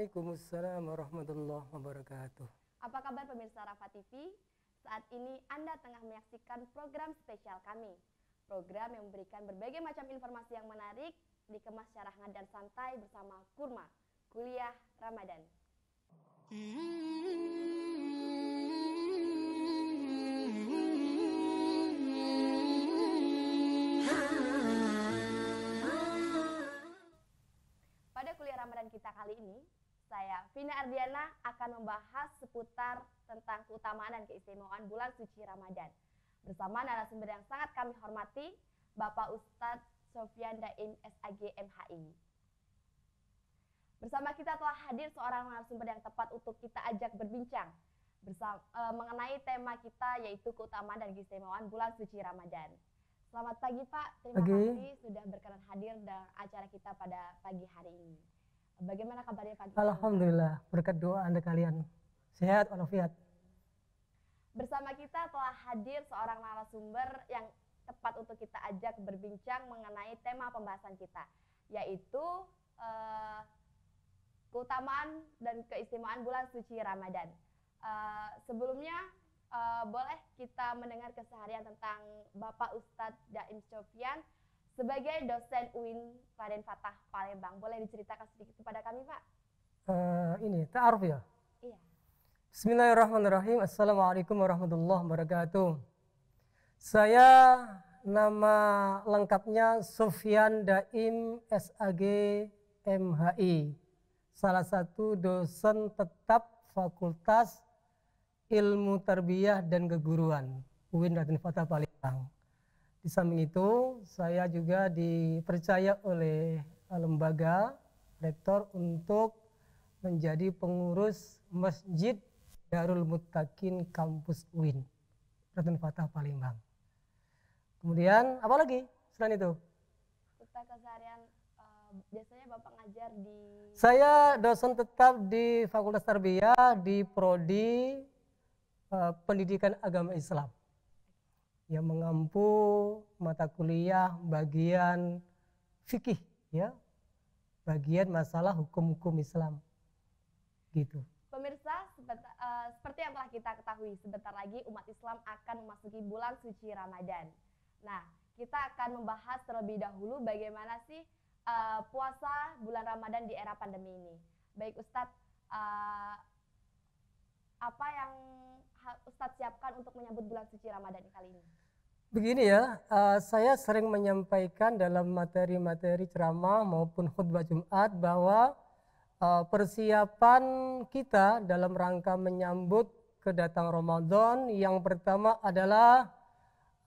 Waalaikumsalam warahmatullahi wabarakatuh. Apa kabar pemirsa Rafa TV? Saat ini Anda tengah menyaksikan program spesial kami. Program yang memberikan berbagai macam informasi yang menarik dikemas secara hangat dan santai bersama Kurma, Kuliah Ramadan. Hmm. Ardiana akan membahas seputar tentang keutamaan dan keistimewaan bulan suci Ramadan. Bersama narasumber yang sangat kami hormati, Bapak Ustadz Sofian Daim SAG MHI. Bersama kita telah hadir seorang narasumber yang tepat untuk kita ajak berbincang bersama, e, mengenai tema kita yaitu keutamaan dan keistimewaan bulan suci Ramadan. Selamat pagi Pak, terima okay. kasih sudah berkenan hadir dalam acara kita pada pagi hari ini. Bagaimana kabarnya Pak? Alhamdulillah, berkat doa Anda kalian. Sehat walafiat. Bersama kita telah hadir seorang narasumber yang tepat untuk kita ajak berbincang mengenai tema pembahasan kita, yaitu uh, keutamaan dan keistimewaan bulan suci Ramadan. Uh, sebelumnya uh, boleh kita mendengar keseharian tentang Bapak Ustadz Daim Sofian sebagai dosen UIN Raden Fatah Palembang, boleh diceritakan sedikit kepada kami Pak? Uh, ini, ta'aruf ya? Iya. Bismillahirrahmanirrahim. Assalamualaikum warahmatullahi wabarakatuh. Saya nama lengkapnya Sofian Daim SAG MHI. Salah satu dosen tetap Fakultas Ilmu Terbiah dan Keguruan UIN Raden Fatah Palembang. Di samping itu, saya juga dipercaya oleh eh, lembaga rektor untuk menjadi pengurus Masjid Darul Mutakin Kampus UIN, Raden Fatah Palembang. Kemudian, apa lagi selain itu? Kita keseharian eh, biasanya Bapak ngajar di Saya dosen tetap di Fakultas Tarbiyah di prodi uh, Pendidikan Agama Islam yang mengampu mata kuliah bagian fikih ya bagian masalah hukum-hukum Islam gitu Pemirsa, seperti, uh, seperti yang telah kita ketahui, sebentar lagi umat Islam akan memasuki bulan suci Ramadan. Nah, kita akan membahas terlebih dahulu bagaimana sih uh, puasa bulan Ramadan di era pandemi ini. Baik Ustadz, uh, apa yang Ustadz siapkan untuk menyambut bulan suci Ramadan kali ini? Begini ya, uh, saya sering menyampaikan dalam materi-materi ceramah maupun khutbah Jumat bahwa uh, persiapan kita dalam rangka menyambut kedatangan Ramadan yang pertama adalah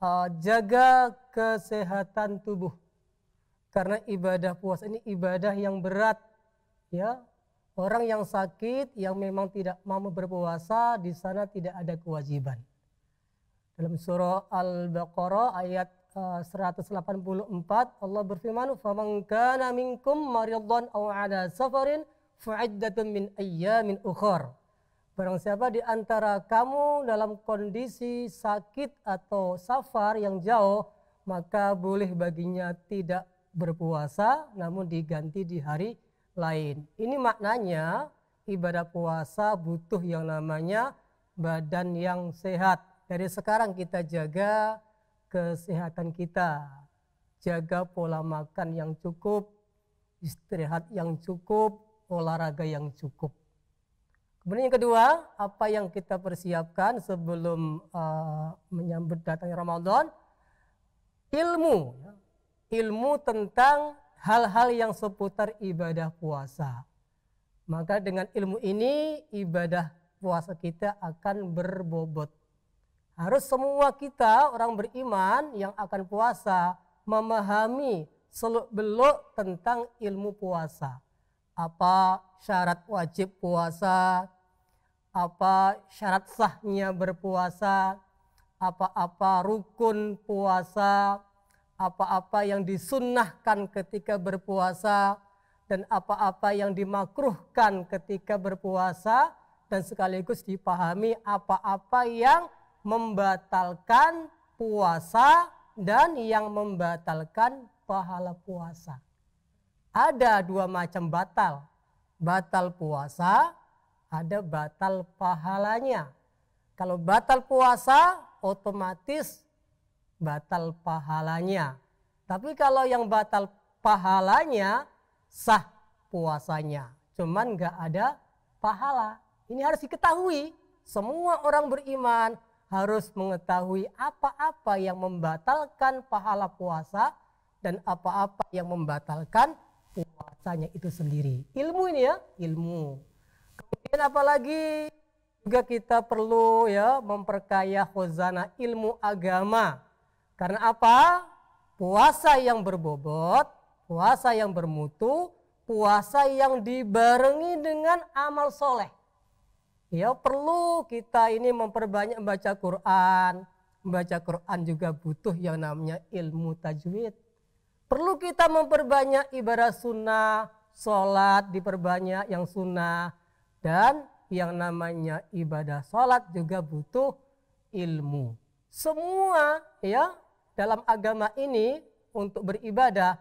uh, jaga kesehatan tubuh. Karena ibadah puasa ini ibadah yang berat ya. Orang yang sakit yang memang tidak mampu berpuasa di sana tidak ada kewajiban dalam surah Al-Baqarah ayat eh, uh, 184 Allah berfirman, "Faman kana minkum maridun aw ala safarin fa'iddatun min ayyamin ukhra." Barang siapa di antara kamu dalam kondisi sakit atau safar yang jauh, maka boleh baginya tidak berpuasa namun diganti di hari lain. Ini maknanya ibadah puasa butuh yang namanya badan yang sehat. Dari sekarang kita jaga kesehatan kita, jaga pola makan yang cukup, istirahat yang cukup, olahraga yang cukup. Kemudian yang kedua, apa yang kita persiapkan sebelum uh, menyambut datangnya Ramadan? Ilmu, ya. ilmu tentang hal-hal yang seputar ibadah puasa. Maka dengan ilmu ini ibadah puasa kita akan berbobot harus semua kita orang beriman yang akan puasa memahami seluk beluk tentang ilmu puasa. Apa syarat wajib puasa? Apa syarat sahnya berpuasa? Apa-apa rukun puasa? Apa-apa yang disunnahkan ketika berpuasa? Dan apa-apa yang dimakruhkan ketika berpuasa? Dan sekaligus dipahami apa-apa yang membatalkan puasa dan yang membatalkan pahala puasa. Ada dua macam batal. Batal puasa, ada batal pahalanya. Kalau batal puasa, otomatis batal pahalanya. Tapi kalau yang batal pahalanya, sah puasanya. Cuman gak ada pahala. Ini harus diketahui. Semua orang beriman harus mengetahui apa-apa yang membatalkan pahala puasa dan apa-apa yang membatalkan puasanya itu sendiri. Ilmu ini ya, ilmu. Kemudian apalagi juga kita perlu ya memperkaya khazana ilmu agama. Karena apa? Puasa yang berbobot, puasa yang bermutu, puasa yang dibarengi dengan amal soleh. Ya perlu kita ini memperbanyak membaca Quran. Membaca Quran juga butuh yang namanya ilmu tajwid. Perlu kita memperbanyak ibadah sunnah, sholat diperbanyak yang sunnah. Dan yang namanya ibadah sholat juga butuh ilmu. Semua ya dalam agama ini untuk beribadah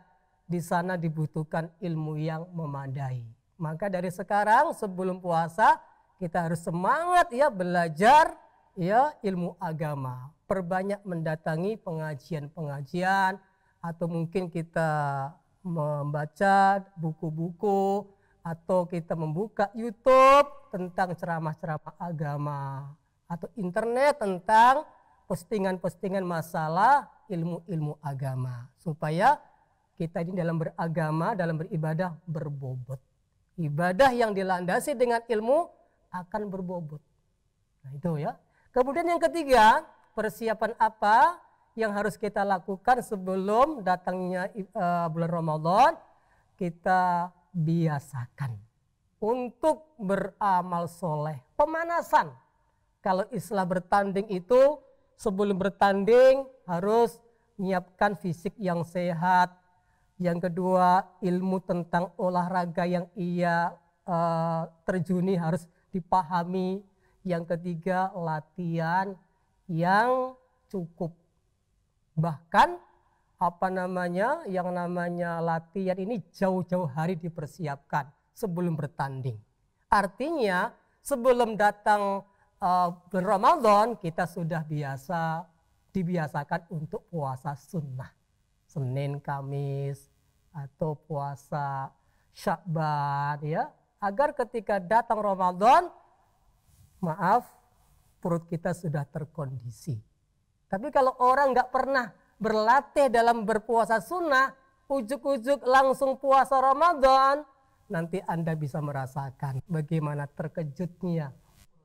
di sana dibutuhkan ilmu yang memadai. Maka dari sekarang sebelum puasa kita harus semangat ya belajar ya ilmu agama. Perbanyak mendatangi pengajian-pengajian atau mungkin kita membaca buku-buku atau kita membuka YouTube tentang ceramah-ceramah agama atau internet tentang postingan-postingan masalah ilmu-ilmu agama supaya kita ini dalam beragama, dalam beribadah berbobot. Ibadah yang dilandasi dengan ilmu akan berbobot. Nah, itu ya. Kemudian yang ketiga, persiapan apa yang harus kita lakukan sebelum datangnya uh, bulan Ramadan? Kita biasakan untuk beramal soleh. Pemanasan. Kalau istilah bertanding itu sebelum bertanding harus menyiapkan fisik yang sehat. Yang kedua ilmu tentang olahraga yang ia uh, terjuni harus dipahami. Yang ketiga, latihan yang cukup. Bahkan apa namanya? Yang namanya latihan ini jauh-jauh hari dipersiapkan sebelum bertanding. Artinya, sebelum datang uh, Ramadan kita sudah biasa dibiasakan untuk puasa sunnah. Senin, Kamis atau puasa Syakban ya agar ketika datang Ramadan, maaf, perut kita sudah terkondisi. Tapi kalau orang nggak pernah berlatih dalam berpuasa sunnah, ujuk-ujuk langsung puasa Ramadan, nanti Anda bisa merasakan bagaimana terkejutnya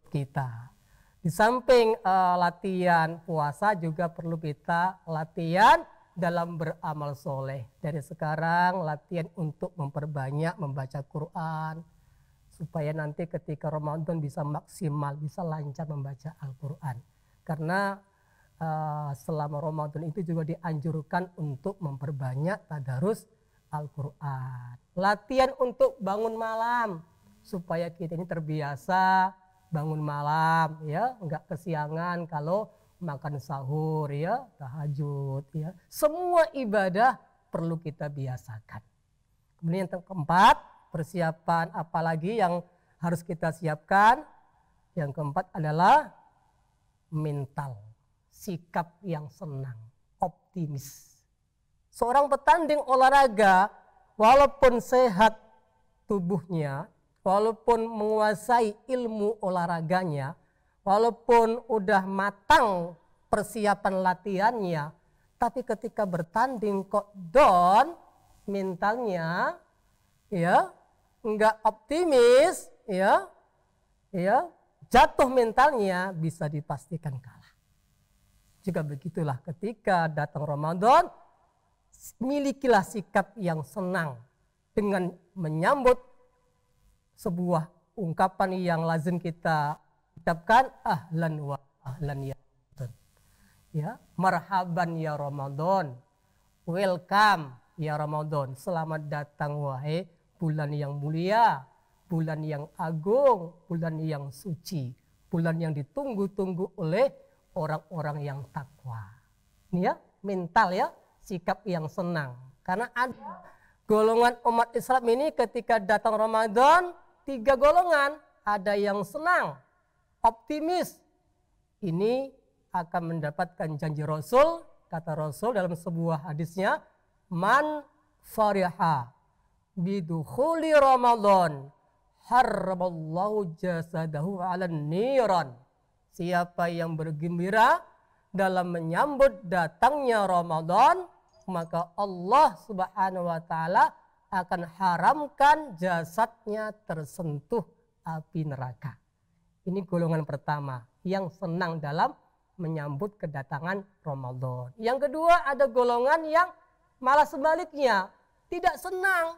kita. Di samping uh, latihan puasa juga perlu kita latihan dalam beramal soleh. Dari sekarang latihan untuk memperbanyak membaca Quran, supaya nanti ketika Ramadan bisa maksimal, bisa lancar membaca Al-Quran. Karena uh, selama Ramadan itu juga dianjurkan untuk memperbanyak tadarus Al-Quran. Latihan untuk bangun malam, supaya kita ini terbiasa bangun malam, ya nggak kesiangan kalau makan sahur, ya tahajud, ya semua ibadah perlu kita biasakan. Kemudian yang keempat, persiapan apa lagi yang harus kita siapkan. Yang keempat adalah mental, sikap yang senang, optimis. Seorang petanding olahraga walaupun sehat tubuhnya, walaupun menguasai ilmu olahraganya, walaupun udah matang persiapan latihannya, tapi ketika bertanding kok down mentalnya ya nggak optimis, ya, ya, jatuh mentalnya bisa dipastikan kalah. Juga begitulah ketika datang Ramadan, milikilah sikap yang senang dengan menyambut sebuah ungkapan yang lazim kita ucapkan ahlan wa ahlan ya ya marhaban ya Ramadan welcome ya Ramadan selamat datang wahai bulan yang mulia, bulan yang agung, bulan yang suci, bulan yang ditunggu-tunggu oleh orang-orang yang takwa. Ini ya, mental ya, sikap yang senang. Karena ada golongan umat Islam ini ketika datang Ramadan, tiga golongan. Ada yang senang, optimis. Ini akan mendapatkan janji Rasul, kata Rasul dalam sebuah hadisnya, man fariha bidukhuli Ramadan jasadahu ala niran. Siapa yang bergembira dalam menyambut datangnya Ramadan, maka Allah Subhanahu wa taala akan haramkan jasadnya tersentuh api neraka. Ini golongan pertama yang senang dalam menyambut kedatangan Ramadan. Yang kedua ada golongan yang malah sebaliknya, tidak senang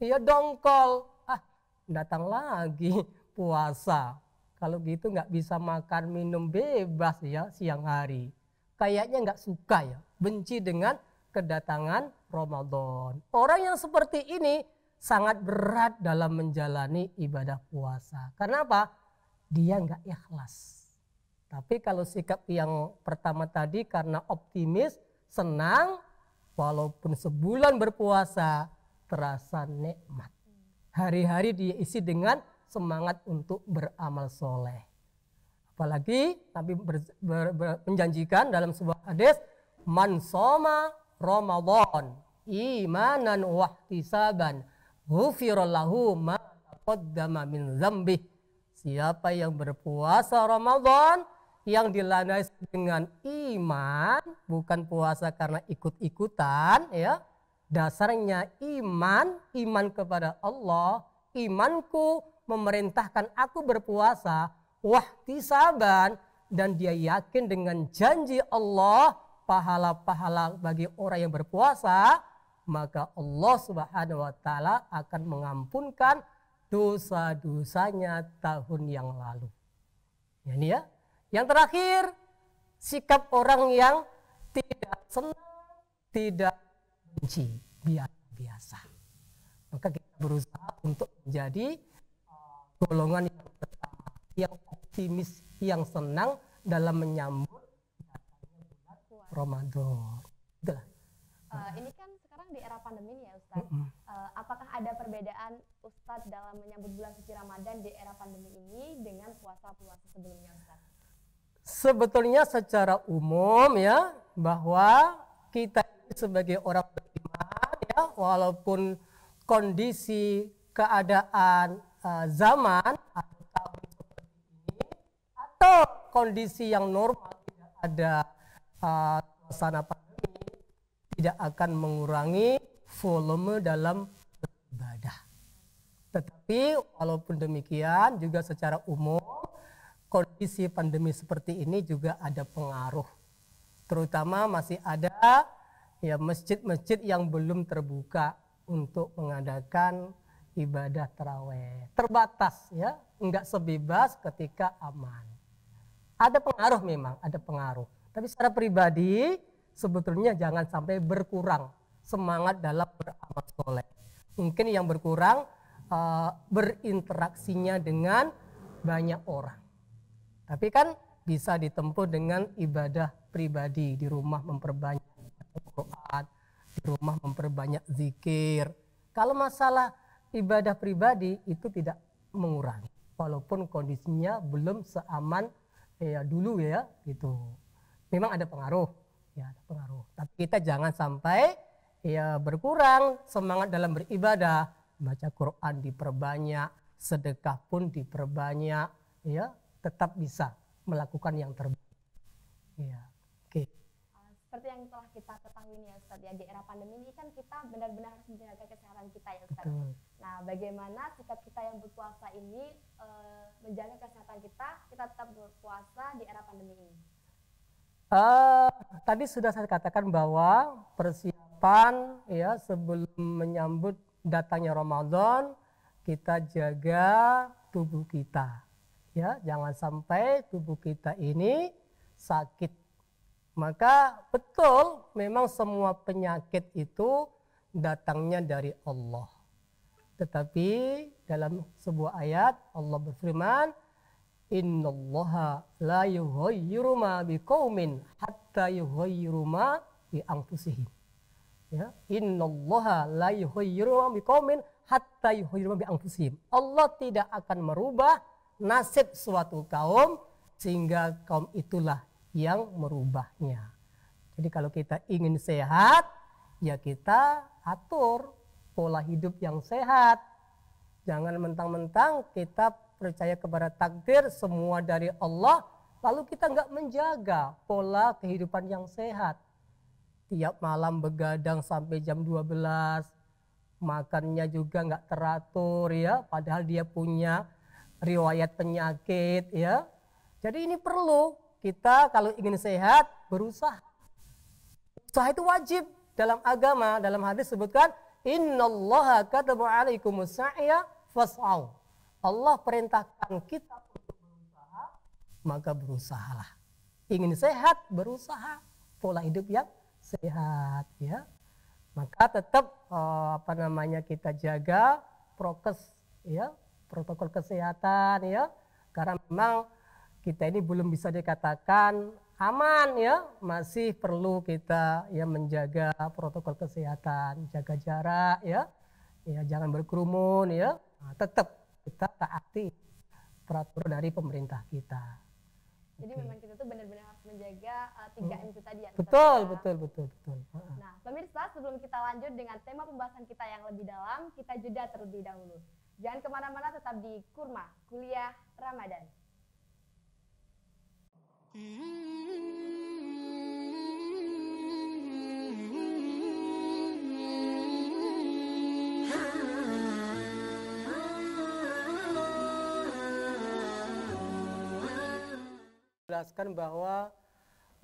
Iya dongkol. Ah, datang lagi puasa. Kalau gitu nggak bisa makan minum bebas ya siang hari. Kayaknya nggak suka ya, benci dengan kedatangan Ramadan. Orang yang seperti ini sangat berat dalam menjalani ibadah puasa. Karena apa? Dia nggak ikhlas. Tapi kalau sikap yang pertama tadi karena optimis, senang, walaupun sebulan berpuasa, terasa nikmat. Hari-hari dia isi dengan semangat untuk beramal soleh. Apalagi Nabi ber, ber, ber, menjanjikan dalam sebuah hadis, Man soma Ramadan imanan wahtisaban ghufirallahu ma taqaddama min zambih. Siapa yang berpuasa Ramadan yang dilandasi dengan iman, bukan puasa karena ikut-ikutan ya, dasarnya iman, iman kepada Allah, imanku memerintahkan aku berpuasa, tisaban dan dia yakin dengan janji Allah, pahala-pahala bagi orang yang berpuasa, maka Allah subhanahu wa ta'ala akan mengampunkan dosa-dosanya tahun yang lalu. Ya, ini ya. Yang terakhir, sikap orang yang tidak senang, tidak kunci biasa-biasa. Maka kita berusaha untuk menjadi eh, golongan yang, yang optimis, yang senang dalam menyambut Ramadan. Itulah. Uh, ini kan sekarang di era pandemi nih ya Ustaz. Mm -hmm. uh, eh, apakah ada perbedaan Ustaz dalam menyambut bulan suci Ramadan di era pandemi ini dengan puasa-puasa sebelumnya Ustaz? Sebetulnya secara umum ya bahwa kita sebagai orang beriman ya walaupun kondisi keadaan uh, zaman atau tahun seperti ini atau kondisi yang normal tidak ada uh, suasana pandemi tidak akan mengurangi volume dalam ibadah. Tetapi walaupun demikian juga secara umum kondisi pandemi seperti ini juga ada pengaruh terutama masih ada ya masjid-masjid yang belum terbuka untuk mengadakan ibadah terawih. Terbatas ya, nggak sebebas ketika aman. Ada pengaruh memang, ada pengaruh. Tapi secara pribadi sebetulnya jangan sampai berkurang semangat dalam beramal soleh. Mungkin yang berkurang uh, eh, berinteraksinya dengan banyak orang. Tapi kan bisa ditempuh dengan ibadah pribadi di rumah memperbanyak Quran, di rumah memperbanyak zikir. Kalau masalah ibadah pribadi itu tidak mengurangi walaupun kondisinya belum seaman ya dulu ya gitu. Memang ada pengaruh, ya ada pengaruh. Tapi kita jangan sampai ya berkurang semangat dalam beribadah, baca Quran diperbanyak, sedekah pun diperbanyak, ya tetap bisa melakukan yang terbaik. Ya, oke. Okay. Eh, seperti yang telah kita ketahui nih ya Ustaz ya di era pandemi ini kan kita benar-benar harus menjaga kesehatan kita ya Ustaz. Betul. Nah, bagaimana sikap kita yang berpuasa ini uh, menjaga kesehatan kita, kita tetap berpuasa di era pandemi ini? Uh, tadi sudah saya katakan bahwa persiapan ya sebelum menyambut datangnya Ramadan kita jaga tubuh kita Ya, jangan sampai tubuh kita ini sakit. Maka betul memang semua penyakit itu datangnya dari Allah. Tetapi dalam sebuah ayat Allah berfirman, "Innallaha la yughayyiru ma biqaumin hatta yughayyiru ma bi anfusihim." Ya, "Innallaha la yughayyiru ma biqaumin hatta yughayyiru ma bi anfusihim." Allah tidak akan merubah nasib suatu kaum sehingga kaum itulah yang merubahnya. Jadi kalau kita ingin sehat, ya kita atur pola hidup yang sehat. Jangan mentang-mentang kita percaya kepada takdir semua dari Allah, lalu kita nggak menjaga pola kehidupan yang sehat. Tiap malam begadang sampai jam 12, makannya juga nggak teratur ya, padahal dia punya riwayat penyakit ya. Jadi ini perlu kita kalau ingin sehat berusaha. Usaha itu wajib dalam agama, dalam hadis sebutkan innallaha kataba alaikumus sa'ya fas'au. Allah perintahkan kita untuk berusaha, maka berusahalah. Ingin sehat, berusaha pola hidup yang sehat ya. Maka tetap eh, apa namanya kita jaga prokes ya, protokol kesehatan ya karena memang kita ini belum bisa dikatakan aman ya masih perlu kita ya menjaga protokol kesehatan jaga jarak ya ya jangan berkerumun ya nah, tetap kita taati peraturan dari pemerintah kita jadi okay. memang kita tuh benar-benar harus menjaga uh, eh, m hmm. itu tadi ya. Betul, betul, betul, betul. Nah, pemirsa sebelum kita lanjut dengan tema pembahasan kita yang lebih dalam, kita jeda terlebih dahulu. Jangan kemana-mana, tetap di Kurma Kuliah Ramadan. Jelaskan bahwa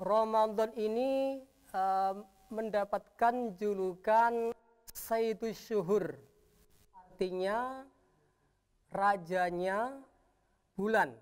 Ramadan ini uh, mendapatkan julukan Sayyidus Syuhur. Artinya rajanya bulan